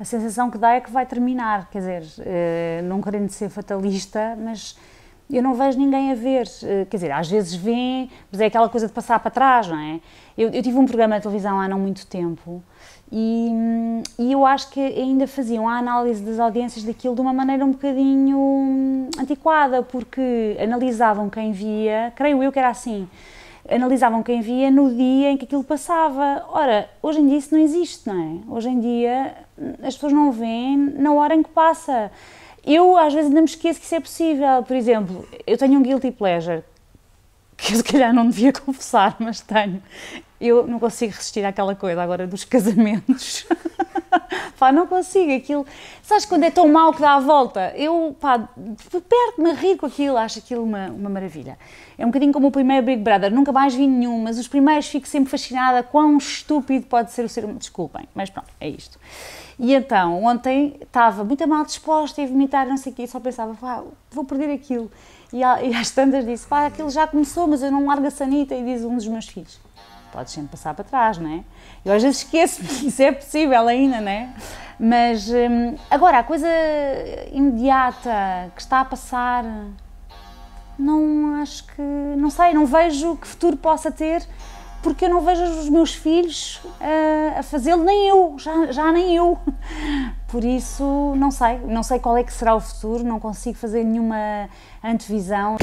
a sensação que dá é que vai terminar, quer dizer, eh, não querendo ser fatalista, mas eu não vejo ninguém a ver, eh, quer dizer, às vezes vêem, mas é aquela coisa de passar para trás, não é? Eu, eu tive um programa de televisão há não muito tempo e, e, eu acho que ainda faziam a análise das audiências daquilo de uma maneira um bocadinho hum, antiquada, porque analisavam quem via, creio eu que era assim, analisavam quem via no dia em que aquilo passava. Ora, hoje em dia isso não existe, não é? Hoje em dia hum, as pessoas não veem na hora em que passa. Eu às vezes ainda me esqueço que isso é possível. Por exemplo, eu tenho um guilty pleasure, que eu se calhar não devia confessar, mas tenho. Eu não consigo resistir àquela coisa agora dos casamentos. pá, não consigo aquilo. Sabes quando é tão mau que dá a volta? Eu, pá, perto-me a rir com aquilo, acho aquilo uma, uma maravilha. É um bocadinho como o primeiro Big Brother, nunca mais vi nenhum, mas os primeiros fico sempre fascinada quão estúpido pode ser o ser humano. Desculpem, mas pronto, é isto. E então, ontem estava muito mal disposta e vomitar, não sei o quê, só pensava, pá, vou perder aquilo. E, e às tantas disse, pá, aquilo já começou, mas eu não largo a sanita, e diz um dos meus filhos podes sempre passar para trás, não é? Eu às vezes esqueço que isso é possível ainda, não é? Mas hum, agora, a coisa imediata que está a passar, não acho que. Não sei, não vejo que futuro possa ter, porque eu não vejo os meus filhos a, eh, a fazê-lo, nem eu, já, já nem eu. Por isso, não sei, não sei qual é que será o futuro, não consigo fazer nenhuma antevisão.